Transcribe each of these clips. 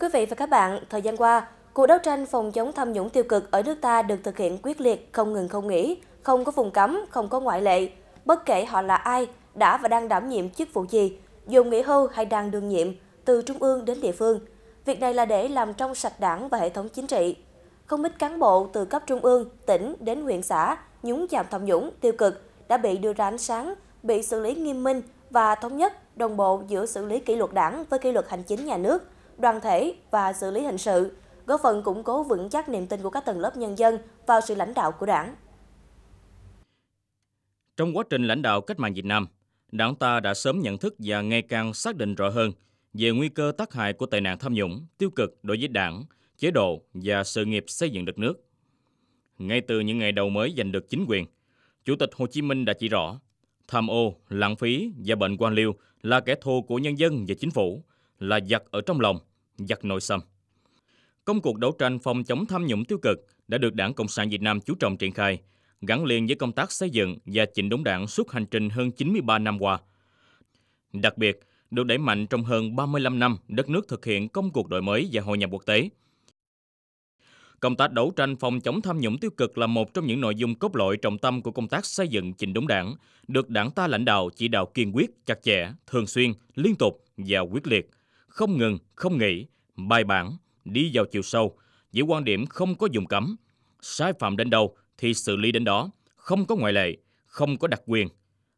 quý vị và các bạn, thời gian qua, cuộc đấu tranh phòng chống tham nhũng tiêu cực ở nước ta được thực hiện quyết liệt, không ngừng không nghỉ, không có vùng cấm, không có ngoại lệ. Bất kể họ là ai, đã và đang đảm nhiệm chức vụ gì, dù nghỉ hưu hay đang đương nhiệm, từ trung ương đến địa phương. Việc này là để làm trong sạch đảng và hệ thống chính trị. Không ít cán bộ từ cấp trung ương, tỉnh đến huyện xã nhúng chạm tham nhũng tiêu cực đã bị đưa ra ánh sáng, bị xử lý nghiêm minh và thống nhất đồng bộ giữa xử lý kỷ luật đảng với kỷ luật hành chính nhà nước – đoàn thể và xử lý hình sự, góp phần củng cố vững chắc niềm tin của các tầng lớp nhân dân vào sự lãnh đạo của đảng. Trong quá trình lãnh đạo cách mạng Việt Nam, đảng ta đã sớm nhận thức và ngày càng xác định rõ hơn về nguy cơ tác hại của tệ nạn tham nhũng, tiêu cực đối với đảng, chế độ và sự nghiệp xây dựng đất nước. Ngay từ những ngày đầu mới giành được chính quyền, Chủ tịch Hồ Chí Minh đã chỉ rõ tham ô, lãng phí và bệnh quan liêu là kẻ thù của nhân dân và chính phủ, là giặc ở trong lòng, giặc nội xâm. Công cuộc đấu tranh phòng chống tham nhũng tiêu cực đã được Đảng Cộng sản Việt Nam chú trọng triển khai, gắn liền với công tác xây dựng và chỉnh đốn đảng suốt hành trình hơn 93 năm qua. Đặc biệt, được đẩy mạnh trong hơn 35 năm đất nước thực hiện công cuộc đổi mới và hội nhập quốc tế. Công tác đấu tranh phòng chống tham nhũng tiêu cực là một trong những nội dung cốt lõi trọng tâm của công tác xây dựng chỉnh đốn đảng, được đảng ta lãnh đạo chỉ đạo kiên quyết, chặt chẽ, thường xuyên, liên tục và quyết liệt – không ngừng, không nghỉ, bài bản, đi vào chiều sâu, giữ quan điểm không có dùng cấm. Sai phạm đến đâu thì xử lý đến đó, không có ngoại lệ, không có đặc quyền.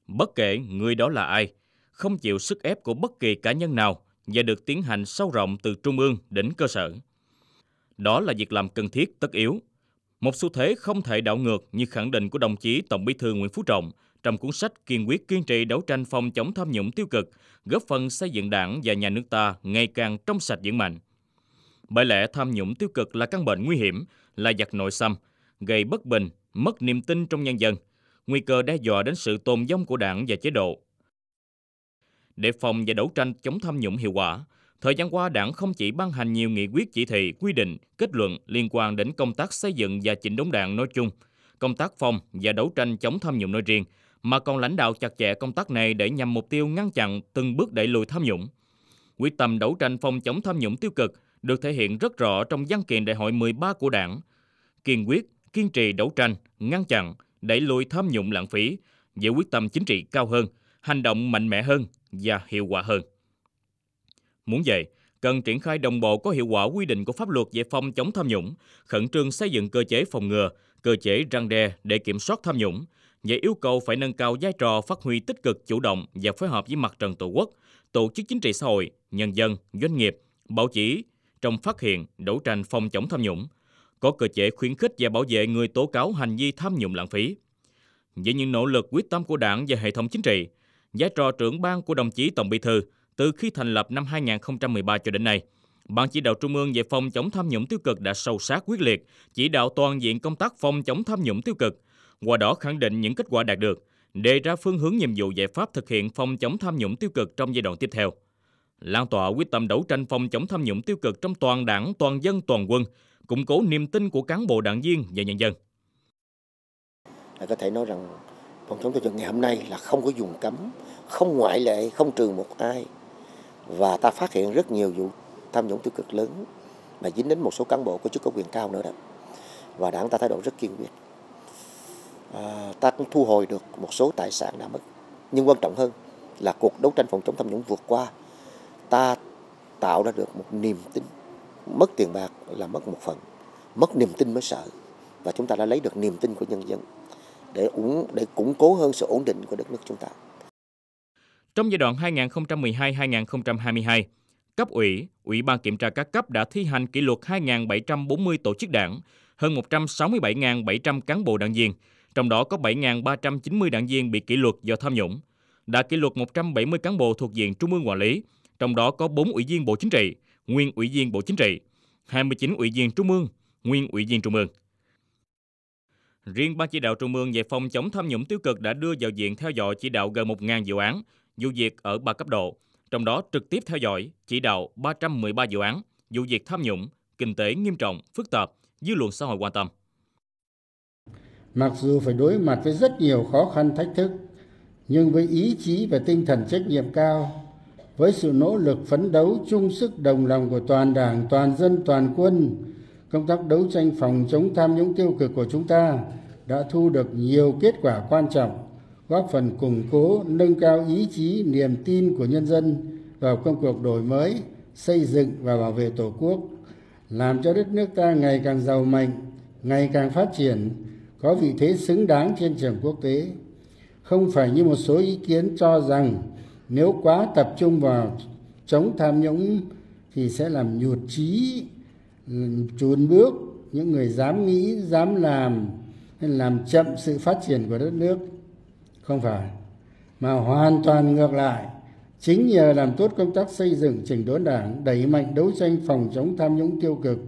Bất kể người đó là ai, không chịu sức ép của bất kỳ cá nhân nào và được tiến hành sâu rộng từ trung ương đến cơ sở. Đó là việc làm cần thiết tất yếu một xu thế không thể đảo ngược như khẳng định của đồng chí Tổng Bí thư Nguyễn Phú Trọng trong cuốn sách Kiên quyết kiên trì đấu tranh phòng chống tham nhũng tiêu cực, góp phần xây dựng đảng và nhà nước ta ngày càng trong sạch vững mạnh. Bởi lẽ tham nhũng tiêu cực là căn bệnh nguy hiểm, là giặc nội xâm, gây bất bình, mất niềm tin trong nhân dân, nguy cơ đe dọa đến sự tồn vong của đảng và chế độ. Để phòng và đấu tranh chống tham nhũng hiệu quả, Thời gian qua, đảng không chỉ ban hành nhiều nghị quyết chỉ thị, quy định, kết luận liên quan đến công tác xây dựng và chỉnh đốn đảng nói chung, công tác phòng và đấu tranh chống tham nhũng nói riêng, mà còn lãnh đạo chặt chẽ công tác này để nhằm mục tiêu ngăn chặn từng bước đẩy lùi tham nhũng. Quyết tâm đấu tranh phòng chống tham nhũng tiêu cực được thể hiện rất rõ trong văn kiện đại hội 13 của đảng. Kiên quyết, kiên trì đấu tranh, ngăn chặn, đẩy lùi tham nhũng lãng phí, giữ quyết tâm chính trị cao hơn, hành động mạnh mẽ hơn và hiệu quả hơn. Muốn vậy, cần triển khai đồng bộ có hiệu quả quy định của pháp luật về phòng chống tham nhũng, khẩn trương xây dựng cơ chế phòng ngừa, cơ chế răng đe để kiểm soát tham nhũng, về yêu cầu phải nâng cao vai trò phát huy tích cực chủ động và phối hợp với mặt trận tổ quốc, tổ chức chính trị xã hội, nhân dân, doanh nghiệp, báo chí trong phát hiện, đấu tranh phòng chống tham nhũng, có cơ chế khuyến khích và bảo vệ người tố cáo hành vi tham nhũng lãng phí. Với những nỗ lực quyết tâm của Đảng và hệ thống chính trị, vai trò trưởng ban của đồng chí Tổng Bí thư từ khi thành lập năm 2013 cho đến nay. Ban chỉ đạo Trung ương về phòng chống tham nhũng tiêu cực đã sâu sát quyết liệt, chỉ đạo toàn diện công tác phòng chống tham nhũng tiêu cực, qua đó khẳng định những kết quả đạt được, đề ra phương hướng nhiệm vụ giải pháp thực hiện phòng chống tham nhũng tiêu cực trong giai đoạn tiếp theo. Lan tỏa quyết tâm đấu tranh phòng chống tham nhũng tiêu cực trong toàn đảng, toàn dân, toàn quân, củng cố niềm tin của cán bộ đảng viên và nhân dân. Có thể nói rằng phòng chống tiêu cực ngày hôm nay là không có dùng cấm, không ngoại lệ, không trừ một ai và ta phát hiện rất nhiều vụ tham nhũng tiêu cực lớn mà dính đến một số cán bộ có chức có quyền cao nữa đó và đảng ta thái độ rất kiên quyết à, ta cũng thu hồi được một số tài sản đã mất nhưng quan trọng hơn là cuộc đấu tranh phòng chống tham nhũng vượt qua ta tạo ra được một niềm tin mất tiền bạc là mất một phần mất niềm tin mới sợ và chúng ta đã lấy được niềm tin của nhân dân để ủng để củng cố hơn sự ổn định của đất nước chúng ta trong giai đoạn 2012-2022, cấp ủy, ủy ban kiểm tra các cấp đã thi hành kỷ luật 2.740 tổ chức đảng, hơn 167.700 cán bộ đảng viên, trong đó có 7.390 đảng viên bị kỷ luật do tham nhũng, đã kỷ luật 170 cán bộ thuộc diện Trung ương quản lý, trong đó có 4 ủy viên Bộ Chính trị, nguyên ủy viên Bộ Chính trị, 29 ủy viên Trung ương, nguyên ủy viên Trung ương. Riêng Ban chỉ đạo Trung ương về phòng chống tham nhũng tiêu cực đã đưa vào diện theo dõi chỉ đạo gần 1.000 dự án, vụ việc ở 3 cấp độ, trong đó trực tiếp theo dõi, chỉ đạo 313 dự án, vụ việc tham nhũng, kinh tế nghiêm trọng, phức tạp, dư luận xã hội quan tâm. Mặc dù phải đối mặt với rất nhiều khó khăn thách thức, nhưng với ý chí và tinh thần trách nhiệm cao, với sự nỗ lực phấn đấu chung sức đồng lòng của toàn đảng, toàn dân, toàn quân, công tác đấu tranh phòng chống tham nhũng tiêu cực của chúng ta đã thu được nhiều kết quả quan trọng góp phần củng cố nâng cao ý chí niềm tin của nhân dân vào công cuộc đổi mới xây dựng và bảo vệ tổ quốc làm cho đất nước ta ngày càng giàu mạnh ngày càng phát triển có vị thế xứng đáng trên trường quốc tế không phải như một số ý kiến cho rằng nếu quá tập trung vào chống tham nhũng thì sẽ làm nhụt trí trùn bước những người dám nghĩ dám làm làm chậm sự phát triển của đất nước không phải mà hoàn toàn ngược lại chính nhờ làm tốt công tác xây dựng chỉnh đốn đảng đẩy mạnh đấu tranh phòng chống tham nhũng tiêu cực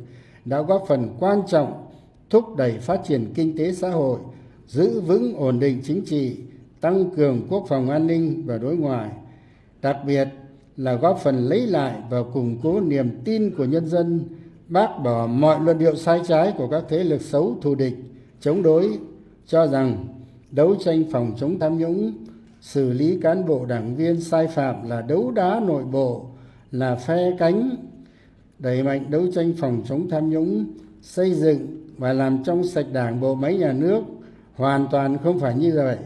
đã góp phần quan trọng thúc đẩy phát triển kinh tế xã hội giữ vững ổn định chính trị tăng cường quốc phòng an ninh và đối ngoại đặc biệt là góp phần lấy lại và củng cố niềm tin của nhân dân bác bỏ mọi luận điệu sai trái của các thế lực xấu thù địch chống đối cho rằng đấu tranh phòng chống tham nhũng xử lý cán bộ đảng viên sai phạm là đấu đá nội bộ là phe cánh đẩy mạnh đấu tranh phòng chống tham nhũng xây dựng và làm trong sạch đảng bộ máy nhà nước hoàn toàn không phải như vậy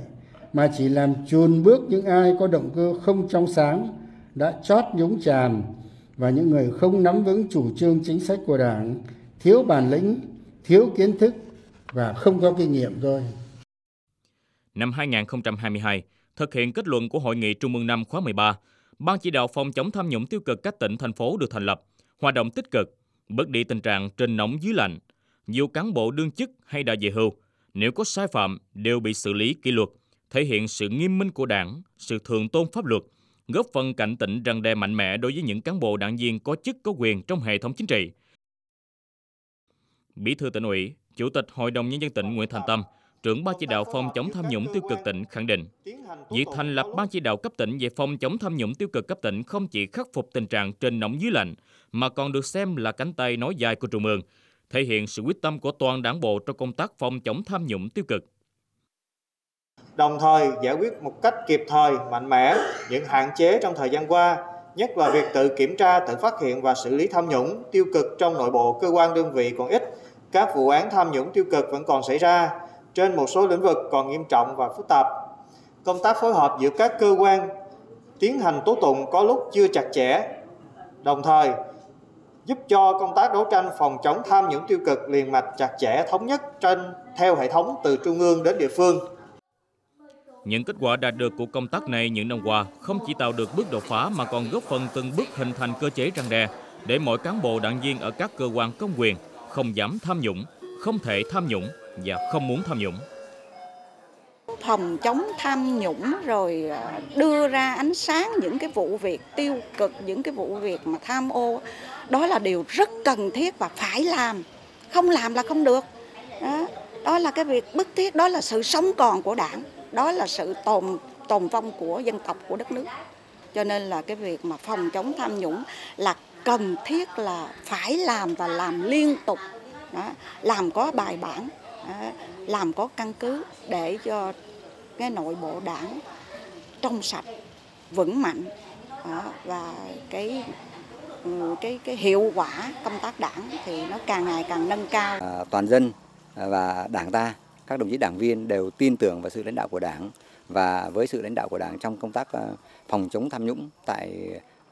mà chỉ làm chùn bước những ai có động cơ không trong sáng đã chót nhúng chàm và những người không nắm vững chủ trương chính sách của đảng thiếu bản lĩnh thiếu kiến thức và không có kinh nghiệm thôi năm 2022, thực hiện kết luận của Hội nghị Trung ương năm khóa 13, Ban chỉ đạo phòng chống tham nhũng tiêu cực các tỉnh, thành phố được thành lập, hoạt động tích cực, bớt đi tình trạng trên nóng dưới lạnh. Nhiều cán bộ đương chức hay đã về hưu, nếu có sai phạm đều bị xử lý kỷ luật, thể hiện sự nghiêm minh của đảng, sự thượng tôn pháp luật, góp phần cảnh tỉnh răng đe mạnh mẽ đối với những cán bộ đảng viên có chức có quyền trong hệ thống chính trị. Bí thư tỉnh ủy, Chủ tịch Hội đồng Nhân dân tỉnh Nguyễn Thành Tâm trưởng ban chỉ đạo phòng chống tham nhũng tiêu cực tỉnh khẳng định, việc thành lập ban chỉ đạo cấp tỉnh về phòng chống tham nhũng tiêu cực cấp tỉnh không chỉ khắc phục tình trạng trên nóng dưới lạnh, mà còn được xem là cánh tay nói dài của Trung ương, thể hiện sự quyết tâm của toàn đảng bộ trong công tác phòng chống tham nhũng tiêu cực. Đồng thời giải quyết một cách kịp thời, mạnh mẽ những hạn chế trong thời gian qua, nhất là việc tự kiểm tra, tự phát hiện và xử lý tham nhũng tiêu cực trong nội bộ cơ quan đơn vị còn ít, các vụ án tham nhũng tiêu cực vẫn còn xảy ra, trên một số lĩnh vực còn nghiêm trọng và phức tạp. Công tác phối hợp giữa các cơ quan tiến hành tố tụng có lúc chưa chặt chẽ, đồng thời giúp cho công tác đấu tranh phòng chống tham nhũng tiêu cực liền mạch chặt chẽ thống nhất trên theo hệ thống từ trung ương đến địa phương. Những kết quả đạt được của công tác này những năm qua không chỉ tạo được bước đột phá mà còn góp phần từng bước hình thành cơ chế răng đe để mỗi cán bộ đảng viên ở các cơ quan công quyền không dám tham nhũng, không thể tham nhũng, và không muốn tham nhũng. Phòng chống tham nhũng rồi à, đưa ra ánh sáng những cái vụ việc tiêu cực, những cái vụ việc mà tham ô, đó là điều rất cần thiết và phải làm. Không làm là không được. Đó, đó là cái việc bức thiết, đó là sự sống còn của đảng, đó là sự tồn tồn vong của dân tộc, của đất nước. Cho nên là cái việc mà phòng chống tham nhũng là cần thiết là phải làm và làm liên tục đó, làm có bài bản làm có căn cứ để cho cái nội bộ đảng trong sạch vững mạnh và cái ừ, cái cái hiệu quả công tác đảng thì nó càng ngày càng nâng cao à, toàn dân và đảng ta các đồng chí đảng viên đều tin tưởng vào sự lãnh đạo của đảng và với sự lãnh đạo của đảng trong công tác ờ, phòng chống tham nhũng tại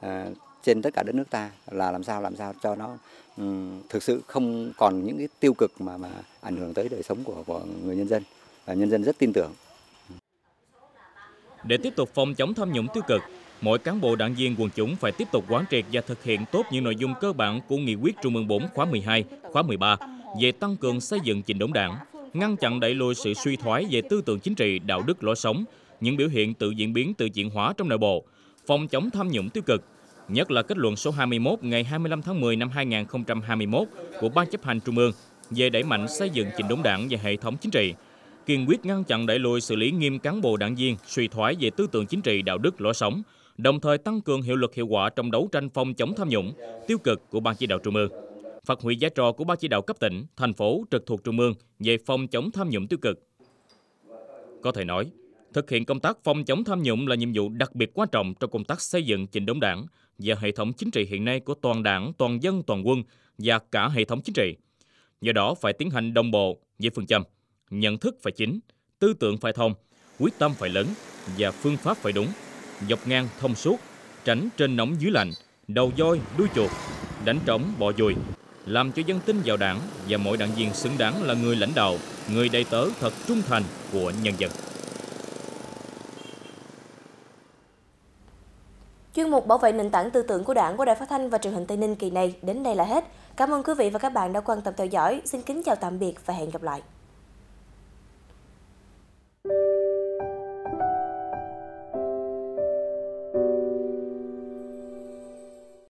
ờ, trên tất cả đất nước ta là làm sao làm sao cho nó um, thực sự không còn những cái tiêu cực mà mà ảnh hưởng tới đời sống của của người nhân dân và nhân dân rất tin tưởng. Để tiếp tục phòng chống tham nhũng tiêu cực, mỗi cán bộ đảng viên quần chúng phải tiếp tục quán triệt và thực hiện tốt những nội dung cơ bản của nghị quyết Trung ương 4 khóa 12, khóa 13 về tăng cường xây dựng chỉnh đốn đảng, ngăn chặn đẩy lùi sự suy thoái về tư tưởng chính trị, đạo đức lối sống, những biểu hiện tự diễn biến tự chuyển hóa trong nội bộ, phòng chống tham nhũng tiêu cực, nhất là kết luận số 21 ngày 25 tháng 10 năm 2021 của Ban chấp hành Trung ương về đẩy mạnh xây dựng chỉnh đốn đảng và hệ thống chính trị, kiên quyết ngăn chặn đẩy lùi xử lý nghiêm cán bộ đảng viên suy thoái về tư tưởng chính trị đạo đức lối sống, đồng thời tăng cường hiệu lực hiệu quả trong đấu tranh phòng chống tham nhũng, tiêu cực của Ban chỉ đạo Trung ương phát huy vai trò của ban chỉ đạo cấp tỉnh, thành phố trực thuộc trung ương về phòng chống tham nhũng tiêu cực. Có thể nói, Thực hiện công tác phòng chống tham nhũng là nhiệm vụ đặc biệt quan trọng trong công tác xây dựng chỉnh đốn đảng và hệ thống chính trị hiện nay của toàn đảng, toàn dân, toàn quân và cả hệ thống chính trị. Do đó phải tiến hành đồng bộ với phương châm nhận thức phải chính, tư tưởng phải thông, quyết tâm phải lớn và phương pháp phải đúng, dọc ngang thông suốt, tránh trên nóng dưới lạnh, đầu voi đuôi chuột, đánh trống bò dùi, làm cho dân tin vào đảng và mỗi đảng viên xứng đáng là người lãnh đạo, người đầy tớ thật trung thành của nhân dân. Chuyên mục bảo vệ nền tảng tư tưởng của Đảng của Đài Phát thanh và Truyền hình Tây Ninh kỳ này đến đây là hết. Cảm ơn quý vị và các bạn đã quan tâm theo dõi. Xin kính chào tạm biệt và hẹn gặp lại.